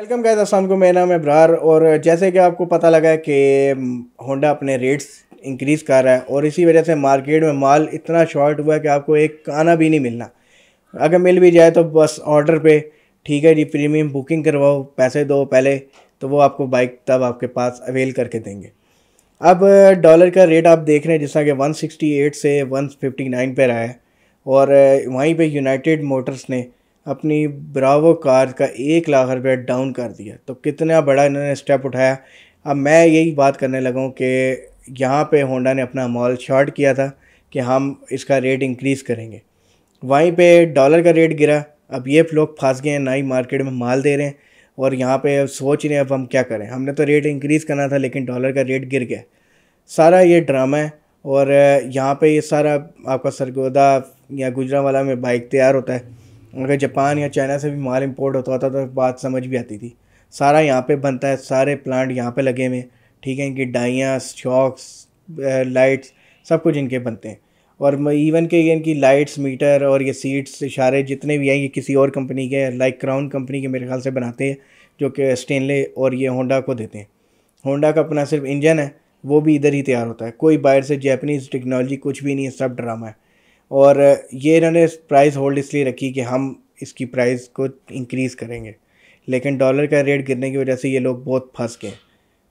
welcome guys अस्सलाम वालेकुम मेरा नाम ब्रार और जैसे कि आपको पता लगा है कि होंडा अपने रेट्स इंक्रीज़ कर रहा है और इसी वजह से मार्केट में माल इतना शॉर्ट हुआ है कि आपको एक काना भी नहीं मिलना अगर मिल भी जाए तो बस ऑर्डर पे ठीक है जी प्रीमियम बुकिंग करवाओ पैसे दो पहले तो वो आपको बाइक तब आपके पास अवेल करके देंगे अब डॉलर का रेट आप देख रहे हैं कि वन सिक्सटी वन से वन फिफ्टी पर रहा है और वहीं पर यूनाइटेड मोटर्स ने अपनी ब्रावो कार का एक लाख रुपया डाउन कर दिया तो कितना बड़ा इन्होंने स्टेप उठाया अब मैं यही बात करने लगा हूँ कि यहाँ पे होंडा ने अपना मॉल शॉर्ट किया था कि हम इसका रेट इंक्रीज़ करेंगे वहीं पे डॉलर का रेट गिरा अब ये लोग फंस गए हैं ना ही मार्केट में माल दे रहे हैं और यहाँ पे सोच रहे हैं अब हम क्या करें हमने तो रेट इंक्रीज़ करना था लेकिन डॉलर का रेट गिर गया सारा ये ड्रामा है और यहाँ पे ये सारा आपका सरगोदा या गुजरावाला में बाइक तैयार होता है अगर जापान या चाइना से भी माल इम्पोर्ट होता होता तो बात समझ भी आती थी सारा यहाँ पे बनता है सारे प्लांट यहाँ पे लगे हुए हैं ठीक है इनकी डाइयाँ शॉक्स लाइट्स सब कुछ इनके बनते हैं और इवन के ये इनकी लाइट्स मीटर और ये सीट्स इशारे जितने भी हैं ये किसी और कंपनी के लाइक क्राउन कंपनी के मेरे ख्याल से बनाते हैं जो कि स्टेनले और ये होंडा को देते हैं होंडा का अपना सिर्फ इंजन है वो भी इधर ही तैयार होता है कोई बाहर से जैपनीज़ टेक्नोलॉजी कुछ भी नहीं है सब ड्रामा है और ये इन्होंने प्राइस होल्ड इसलिए रखी कि हम इसकी प्राइस को इंक्रीज़ करेंगे लेकिन डॉलर का रेट गिरने की वजह से ये लोग बहुत फंस गए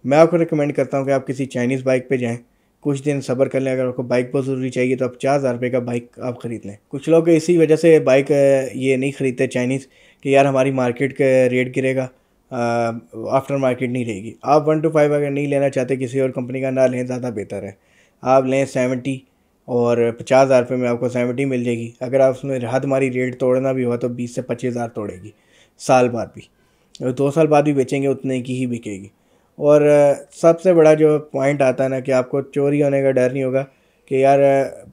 मैं आपको रिकमेंड करता हूँ कि आप किसी चाइनीज़ बाइक पे जाएं कुछ दिन सब्र कर लें अगर आपको बाइक बहुत ज़रूरी चाहिए तो आप चार हज़ार रुपये का बाइक आप ख़रीद लें कुछ लोग इसी वजह से बाइक ये नहीं ख़रीदते चाइनीज़ कि यार हमारी मार्केट का रेट गिरेगा आफ्टर मार्केट नहीं रहेगी आप वन टू फाइव अगर नहीं लेना चाहते किसी और कंपनी का ना लें ज़्यादा बेहतर है आप लें सेवेंटी और पचास हज़ार रुपये में आपको सेवेंटी मिल जाएगी अगर आप उसमें हद मारी रेट तोड़ना भी हुआ तो बीस से पच्चीस हज़ार तोड़ेगी साल बाद भी और दो साल बाद भी बेचेंगे उतने की ही बिकेगी और सबसे बड़ा जो पॉइंट आता है ना कि आपको चोरी होने का डर नहीं होगा कि यार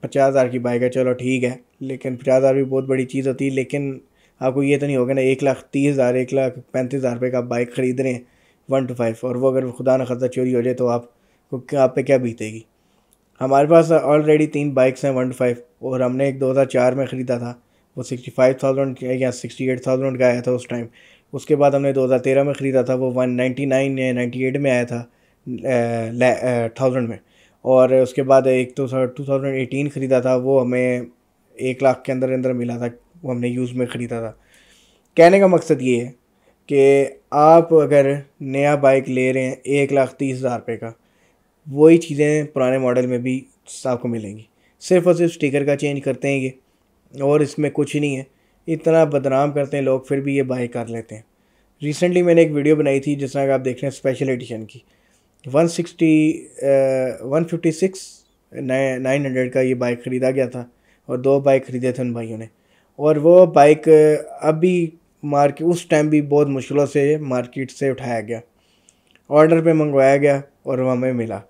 पचास हज़ार की बाइक है चलो ठीक है लेकिन पचास हज़ार भी बहुत बड़ी चीज़ होती है लेकिन आपको ये तो नहीं होगा ना एक लाख तीस हज़ार एक लाख पैंतीस हज़ार रुपये का बाइक ख़रीद रहे हैं वन टू फाइव और वो अगर खुदा न खासा चोरी हो जाए तो आप आप पे क्या बीतेगी हमारे पास ऑलरेडी तीन बाइक्स हैं वन फाइव और हमने एक दो हज़ार चार में ख़रीदा था वो सिक्सटी फाइव थाउजेंड या सिक्सटी एट थाउजेंड का आया था उस टाइम उसके बाद हमने दो हज़ार तेरह में ख़रीदा था वो वन नाइन्टी नाइन या नाइन्टी एट में आया था थाउजेंड में और उसके बाद एक तो टू थाउजेंड एटीन ख़रीदा था वो हमें एक लाख के अंदर अंदर मिला था वो हमने यूज़ में ख़रीदा था कहने का मकसद ये है कि आप अगर नया बाइक ले रहे हैं एक लाख तीस हज़ार रुपये का वही चीज़ें पुराने मॉडल में भी आपको मिलेंगी सिर्फ और सिर्फ स्टिकर का चेंज करते हैं ये और इसमें कुछ ही नहीं है इतना बदनाम करते हैं लोग फिर भी ये बाई कर लेते हैं रिसेंटली मैंने एक वीडियो बनाई थी जिसमें आप देख रहे हैं स्पेशल एडिशन की 160 156 900 का ये बाइक ख़रीदा गया था और दो बाइक ख़रीदे थे उन भाइयों ने और वो बाइक uh, अभी मार्केट उस टाइम भी बहुत मुश्किलों से मार्केट से उठाया गया ऑर्डर पे मंगवाया गया और वह हमें मिला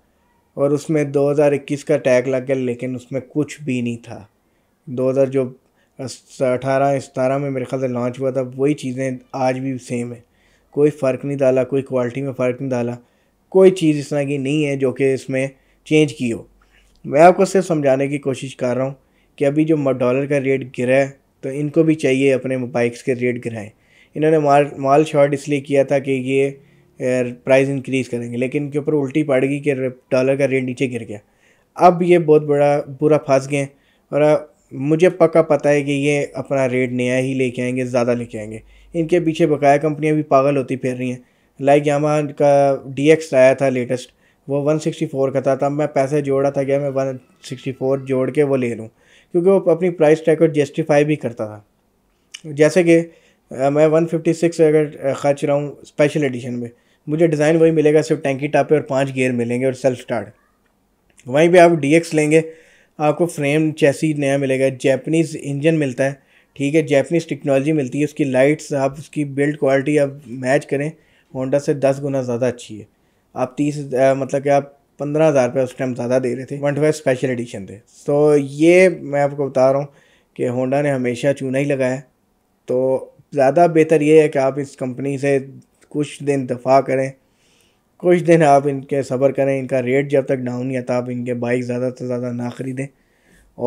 और उसमें 2021 का टैग लग गया लेकिन उसमें कुछ भी नहीं था हज़ार जो अठारह सतारह में मेरे ख्याल से लॉन्च हुआ था वही चीज़ें आज भी सेम है कोई फ़र्क नहीं डाला कोई क्वालिटी में फ़र्क नहीं डाला कोई चीज़ इस तरह की नहीं है जो कि इसमें चेंज की हो मैं आपको सिर्फ समझाने की कोशिश कर रहा हूँ कि अभी जो डॉलर का रेट गिरा है तो इनको भी चाहिए अपने बाइक्स के रेट गिराएं इन्होंने माल माल शॉर्ट इसलिए किया था कि ये प्राइस इंक्रीज़ करेंगे लेकिन इनके ऊपर उल्टी पड़ गई कि डॉलर का रेट नीचे गिर गया अब ये बहुत बड़ा बुरा फंस गए और मुझे पक्का पता है कि ये अपना रेट नया ही लेके आएंगे ज़्यादा लेके आएंगे इनके पीछे बकाया कंपनियाँ भी पागल होती फिर रही हैं लाइक यामा का डी आया था लेटेस्ट वो 164 का था तब मैं पैसे जोड़ा था क्या मैं 164 जोड़ के वो ले लूँ क्योंकि वो अपनी प्राइस ट्रैक और जस्टिफाई भी करता था जैसे कि मैं 156 अगर खर्च रहा हूँ स्पेशल एडिशन में मुझे डिज़ाइन वही मिलेगा सिर्फ टैंकी टापे और पाँच गेयर मिलेंगे और सेल्फ स्टार्ट वहीं पर आप डी लेंगे आपको फ्रेम जैसी नया मिलेगा जैपनीज़ इंजन मिलता है ठीक है जैपनीज़ टेक्नोलॉजी मिलती है उसकी लाइट्स आप उसकी बिल्ड क्वालिटी आप मैच करें होंडा से दस गुना ज़्यादा अच्छी है आप तीस मतलब कि आप पंद्रह हज़ार रुपये उस टाइम ज़्यादा दे रहे थे वन टू स्पेशल एडिशन थे तो ये मैं आपको बता रहा हूँ कि होंडा ने हमेशा चूना ही लगाया तो ज़्यादा बेहतर ये है कि आप इस कंपनी से कुछ दिन दफा करें कुछ दिन आप इनके सब्र करें इनका रेट जब तक डाउन नहीं आता आप इनके बाइक ज़्यादा से ज़्यादा ना ख़रीदें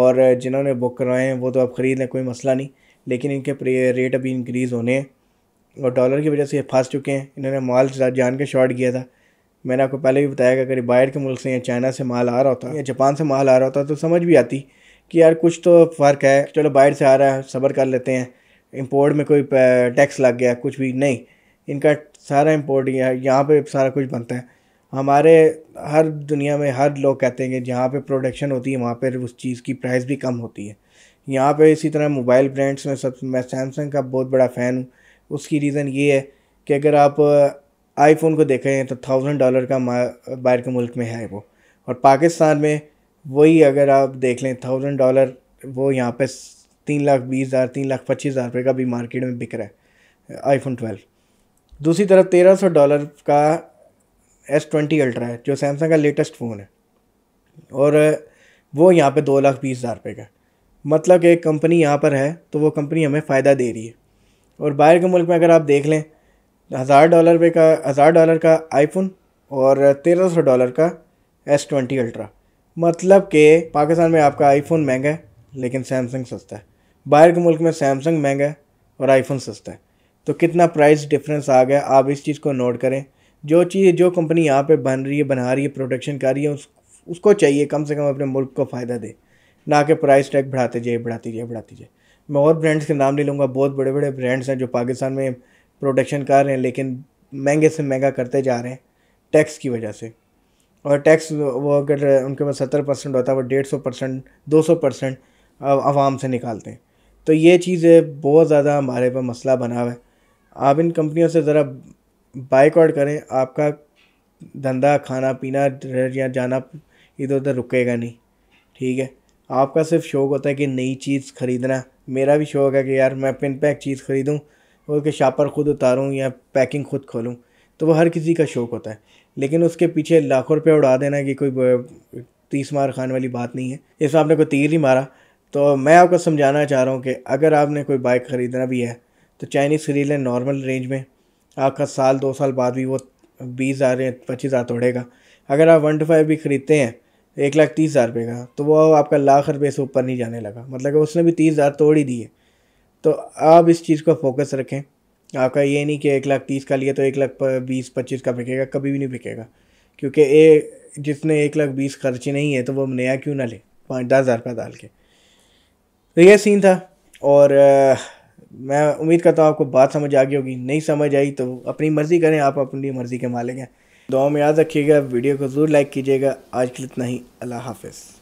और जिन्होंने बुक करवाए हैं वो तो आप ख़रीद लें कोई मसला नहीं लेकिन इनके रेट अभी इंक्रीज़ होने हैं और डॉलर की वजह से ये फंस चुके हैं इन्होंने माल जान के शॉर्ट किया था मैंने आपको पहले भी बताया कि अगर बाहर के मुल्क से या चाइना से माल आ रहा होता या जापान से माल आ रहा होता तो समझ भी आती कि यार कुछ तो फ़र्क है चलो बाहर से आ रहा है सब्र कर लेते हैं इम्पोर्ट में कोई टैक्स लग गया कुछ भी नहीं इनका सारा इम्पोर्ट ही है यहाँ पे सारा कुछ बनता है हमारे हर दुनिया में हर लोग कहते हैं कि जहाँ पे प्रोडक्शन होती है वहाँ पर उस चीज़ की प्राइस भी कम होती है यहाँ पे इसी तरह मोबाइल ब्रांड्स में सब मैं सैमसंग का बहुत बड़ा फ़ैन हूँ उसकी रीज़न ये है कि अगर आप आईफोन uh, को देखें तो थाउजेंड डॉलर का बाहर के मुल्क में है वो और पाकिस्तान में वही अगर आप देख लें थाउजेंड डॉलर वो यहाँ पे तीन लाख बीस हज़ार तीन लाख पच्चीस हज़ार रुपये का भी मार्केट में बिक रहा है आईफोन ट्वेल्व दूसरी तरफ तेरह सौ डॉलर का एस ट्वेंटी अल्ट्रा है जो सैमसंग का लेटेस्ट फ़ोन है और वो यहाँ पे दो लाख बीस हज़ार रुपये का मतलब कि कंपनी यहाँ पर है तो वो कंपनी हमें फ़ायदा दे रही है और बाहर के मुल्क में अगर आप देख लें हज़ार डॉलर पे का हज़ार डॉलर का आईफोन और तेरह सौ डॉलर का एस ट्वेंटी अल्ट्रा मतलब कि पाकिस्तान में आपका आईफोन महंगा है लेकिन सैमसंग सस्ता है बाहर के मुल्क में सैमसंग महंगा है और आईफोन सस्ता है तो कितना प्राइस डिफरेंस आ गया आप इस चीज़ को नोट करें जो चीज़ जो कंपनी यहाँ पे बन रही है बना रही है प्रोडक्शन कर रही है उस, उसको चाहिए कम से कम अपने मुल्क को फ़ायदा दे ना कि प्राइस टैग बढ़ाते जाइए बढ़ाती जाए बढ़ाती जाए मैं और ब्रांड्स के नाम ले लूँगा बहुत बड़े बड़े ब्रांड्स हैं जो पाकिस्तान में प्रोडक्शन कर रहे हैं लेकिन महंगे से महंगा करते जा रहे हैं टैक्स की वजह से और टैक्स वो अगर उनके पास सत्तर परसेंट होता है वो डेढ़ सौ परसेंट दो सौ परसेंट आवाम से निकालते हैं तो ये चीज़ बहुत ज़्यादा हमारे पर मसला बना हुआ है आप इन कंपनियों से ज़रा बाइकआउट करें आपका धंधा खाना पीना या जाना इधर उधर रुकेगा नहीं ठीक है आपका सिर्फ शौक होता है कि नई चीज़ ख़रीदना मेरा भी शौक है कि यार मैं पिन पैक चीज़ ख़रीदूँ उसके शापर खुद उतारूँ या पैकिंग खुद खोलूँ तो वो हर किसी का शौक होता है लेकिन उसके पीछे लाखों रुपये उड़ा देना कि कोई तीस मार खाने वाली बात नहीं है इसमें आपने कोई तीर ही मारा तो मैं आपको समझाना चाह रहा हूँ कि अगर आपने कोई बाइक ख़रीदना भी है तो चाइनीज़ सीरील है नॉर्मल रेंज में आपका साल दो साल बाद भी वो बीस हज़ार या पच्चीस हज़ार तोड़ेगा अगर आप वन टू फाइव भी ख़रीदते हैं एक लाख तीस हज़ार रुपये का तो वो आपका लाख रुपये से ऊपर नहीं जाने लगा मतलब कि उसने भी तीस हज़ार तोड़ ही दिए तो आप इस चीज़ को फोकस रखें आपका ये नहीं कि एक लाख तीस का लिए तो एक लाख बीस पच्चीस का बिकेगा कभी भी नहीं बिकेगा क्योंकि ए जिसने एक लाख बीस खर्ची नहीं है तो वो नया क्यों ना ले पाँच दस हज़ार रुपया डाल के तो यह सीन था और मैं उम्मीद करता हूँ आपको बात समझ आ गई होगी नहीं समझ आई तो अपनी मर्ज़ी करें आप अपनी मर्ज़ी के मालिक हैं दुआ में याद रखिएगा वीडियो को ज़रूर लाइक कीजिएगा आज के लिए इतना ही अल्लाह हाफिज़